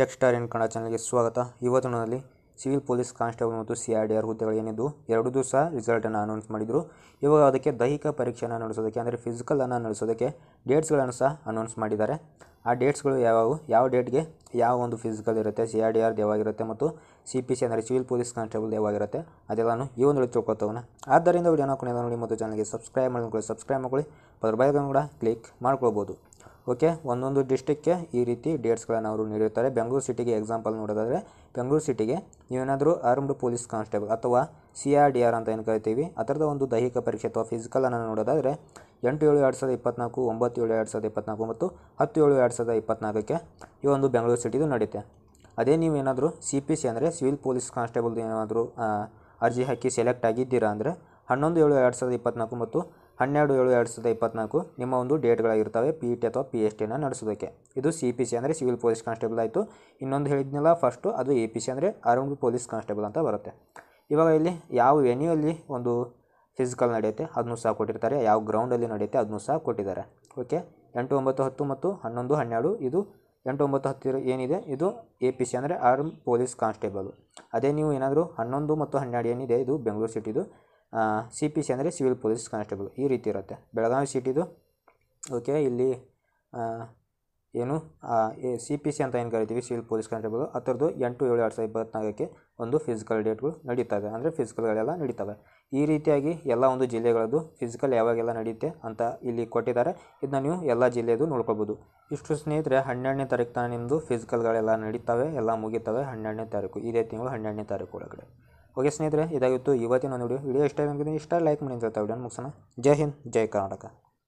tech star N Kannada ಚಾನಲ್ಗೆ ಸ್ವಾಗತ ಇವತ್ತಿನಲ್ಲಿ ಸಿವಿಲ್ ಪೊಲೀಸ್ ಕಾನ್ಸ್ಟೇಬಲ್ ಮತ್ತು ಸಿ ಆರ್ ಡಿ ಆರ್ ಹುದ್ದೆಗಳು ಏನಿದ್ದು ಎರಡೂ ಸಹ ರಿಸಲ್ಟನ್ನು ಅನೌನ್ಸ್ ಮಾಡಿದರು ಇವಾಗ ಅದಕ್ಕೆ ದೈಹಿಕ ಪರೀಕ್ಷೆಯನ್ನು ನಡೆಸೋದಕ್ಕೆ ಅಂದರೆ ಫಿಸಿಕಲನ್ನು ನಡೆಸೋದಕ್ಕೆ ಡೇಟ್ಸ್ಗಳನ್ನು ಸಹ ಅನೌನ್ಸ್ ಮಾಡಿದ್ದಾರೆ ಆ ಡೇಟ್ಸ್ಗಳು ಯಾವುವು ಯಾವ ಡೇಟ್ಗೆ ಯಾವ ಒಂದು ಫಿಸಿಕಲ್ ಇರುತ್ತೆ ಸಿ ಆರ್ ಡಿ ಆರ್ ದೇವಾಗಿರುತ್ತೆ ಮತ್ತು ಸಿ ಪಿ ಸಿ ಅಂದರೆ ಸಿವಿಲ್ ಪೊಲೀಸ್ ಕಾನ್ಸ್ಟೇಬಲ್ ಯಾವಾಗಿರುತ್ತೆ ಅದೆಲ್ಲಾನು ಈ ಒಂದು ತಿಳ್ಕೊತವನ ಆದ್ದರಿಂದ ವಿಡಿಯೋನ ಕೊನೆಯ ನೋಡಿ ಮತ್ತು ಚಾನಲ್ಗೆ ಸಬ್ಸ್ಕ್ರೈಬ್ ಮಾಡ್ಕೊಳ್ಳಿ ಸಬ್ಸ್ಕ್ರೈಬ್ ಮಾಡ್ಕೊಳ್ಳಿ ಅದರ ಬೈಕನ್ನು ಕೂಡ ಕ್ಲಿಕ್ ಮಾಡ್ಕೊಳ್ಬೋದು ಓಕೆ ಒಂದೊಂದು ಡಿಸ್ಟಿಕ್ಗೆ ಈ ರೀತಿ ಡೇಟ್ಸ್ಗಳನ್ನು ಅವರು ನೀಡಿರ್ತಾರೆ ಬೆಂಗಳೂರು ಸಿಟಿಗೆ ಎಕ್ಸಾಂಪಲ್ ನೋಡೋದಾದರೆ ಬೆಂಗಳೂರು ಸಿಟಿಗೆ ನೀವೇನಾದರೂ ಆರ್ಮ್ಡ್ ಪೊಲೀಸ್ ಕಾನ್ಸ್ಟೇಬಲ್ ಅಥವಾ ಸಿ ಆರ್ ಡಿ ಆರ್ ಅಂತ ಏನು ಕರಿತೀವಿ ಆ ಥರದ ಒಂದು ದೈಹಿಕ ಪರೀಕ್ಷೆ ಅಥವಾ ಫಿಸಿಕಲನ್ನು ನೋಡೋದಾದರೆ ಎಂಟು ಏಳು ಎರಡು ಸಾವಿರದ ಇಪ್ಪತ್ನಾಲ್ಕು ಒಂಬತ್ತು ಏಳು ಎರಡು ಸಾವಿರದ ಇಪ್ಪತ್ನಾಲ್ಕು ಮತ್ತು ಹತ್ತು ಏಳು ಎರಡು ಸಾವಿರದ ಇಪ್ಪತ್ನಾಲ್ಕಕ್ಕೆ ಈ ಒಂದು ಬೆಂಗಳೂರು ಸಿಟಿದು ನಡೆಯುತ್ತೆ ಅದೇ ನೀವೇನಾದರೂ ಸಿ ಪಿ ಸಿ ಅಂದರೆ ಸಿವಿಲ್ ಪೊಲೀಸ್ ಕಾನ್ಸ್ಟೇಬಲ್ದು ಏನಾದರೂ ಅರ್ಜಿ ಹಾಕಿ ಸೆಲೆಕ್ಟ್ ಆಗಿದ್ದೀರಾ ಅಂದರೆ ಹನ್ನೊಂದು ಏಳು ಎರಡು ಸಾವಿರದ ಇಪ್ಪತ್ನಾಲ್ಕು ಮತ್ತು ಹನ್ನೆರಡು ಏಳು ಎರಡು ಸಾವಿರದ ಇಪ್ಪತ್ನಾಲ್ಕು ನಿಮ್ಮ ಒಂದು ಡೇಟ್ಗಳಾಗಿರ್ತವೆ ಪಿ ಇ ಟಿ ಅಥವಾ ಪಿ ಎಚ್ ಟಿನ ನಡೆಸೋದಕ್ಕೆ ಇದು ಸಿ ಪಿ ಸಿ ಅಂದರೆ ಸಿವಿಲ್ ಪೊಲೀಸ್ ಕಾನ್ಸ್ಟೇಬಲ್ ಆಯಿತು ಇನ್ನೊಂದು ಹೇಳಿದ್ನಲ್ಲ ಫಸ್ಟು ಅದು ಎ ಪಿ ಸಿ ಅಂದರೆ ಅರೌಂಡ್ ಪೊಲೀಸ್ ಕಾನ್ಸ್ಟೇಬಲ್ ಅಂತ ಬರುತ್ತೆ ಇವಾಗ ಇಲ್ಲಿ ಯಾವ ಅಲ್ಲಿ ಒಂದು ಫಿಸಿಕಲ್ ನಡೆಯುತ್ತೆ ಅದನ್ನೂ ಸಹ ಕೊಟ್ಟಿರ್ತಾರೆ ಯಾವ ಗ್ರೌಂಡಲ್ಲಿ ನಡೆಯುತ್ತೆ ಅದನ್ನೂ ಸಹ ಕೊಟ್ಟಿದ್ದಾರೆ ಓಕೆ ಎಂಟು ಒಂಬತ್ತು ಹತ್ತು ಮತ್ತು ಹನ್ನೊಂದು ಹನ್ನೆರಡು ಇದು ಎಂಟು ಒಂಬತ್ತು ಹತ್ತಿರ ಏನಿದೆ ಇದು ಎ ಪಿ ಸಿ ಅಂದರೆ ಆರ್ಮ್ ಪೊಲೀಸ್ ಕಾನ್ಸ್ಟೇಬಲ್ ಅದೇ ನೀವು ಏನಾದರೂ ಹನ್ನೊಂದು ಮತ್ತು ಹನ್ನೆರಡು ಏನಿದೆ ಇದು ಬೆಂಗಳೂರು ಸಿಟಿದು ಸಿ ಪಿ ಸಿ ಅಂದರೆ ಸಿವಿಲ್ ಪೊಲೀಸ್ ಕಾನ್ಸ್ಟೇಬಲ್ ಈ ರೀತಿ ಇರುತ್ತೆ ಬೆಳಗಾವಿ ಸಿಟಿದು ಓಕೆ ಇಲ್ಲಿ ಏನು ಸಿ ಪಿ ಸಿ ಅಂತ ಏನು ಕರಿತೀವಿ ಸಿವಿಲ್ ಪೊಲೀಸ್ ಕಾನ್ಸ್ಟೇಬಲ್ ಅದರದ್ದು ಎಂಟು ಏಳು ಎರಡು ಸಾವಿರದ ಇಪ್ಪತ್ತ್ನಾಲ್ಕಕ್ಕೆ ಒಂದು ಫಿಸಿಕಲ್ ಡೇಟ್ಗಳು ನಡೀತವೆ ಅಂದರೆ ಫಿಸಿಕಲ್ಗಳೆಲ್ಲ ನಡೀತವೆ ಈ ರೀತಿಯಾಗಿ ಎಲ್ಲ ಒಂದು ಜಿಲ್ಲೆಗಳದ್ದು ಫಿಸಿಕಲ್ ಯಾವಾಗೆಲ್ಲ ನಡೆಯುತ್ತೆ ಅಂತ ಇಲ್ಲಿ ಕೊಟ್ಟಿದ್ದಾರೆ ಇದನ್ನ ನೀವು ಎಲ್ಲ ಜಿಲ್ಲೆದು ನೋಡ್ಕೊಳ್ಬೋದು ಇಷ್ಟು ಸ್ನೇಹಿತರೆ ಹನ್ನೆರಡನೇ ತಾರೀಕು ತಾನೇ ನಿಮ್ಮದು ಫಿಸಿಕಲ್ಗಳೆಲ್ಲ ನಡೀತವೆ ಎಲ್ಲ ಮುಗಿತವೆ ಹನ್ನೆರಡನೇ ತಾರೀಕು ಇದೇ ತಿಂಗಳು ಹನ್ನೆರಡನೇ ತಾರೀಕು ಒಳಗಡೆ ಓಕೆ ಸ್ನೇಹಿತರೆ ಇದಾಗಿತ್ತು ಇವತ್ತಿನ ಒಂದು ವಿಡಿಯೋ ವಿಡಿಯೋ ಇಷ್ಟ ಇಷ್ಟ ಲೈಕ್ ಮಾಡಿ ಅಂತ ವಿಡಿಯೋನ ಮುಗಿಸೋಣ ಜೈ ಹಿಂದ್ ಜೈ ಕರ್ನಾಟಕ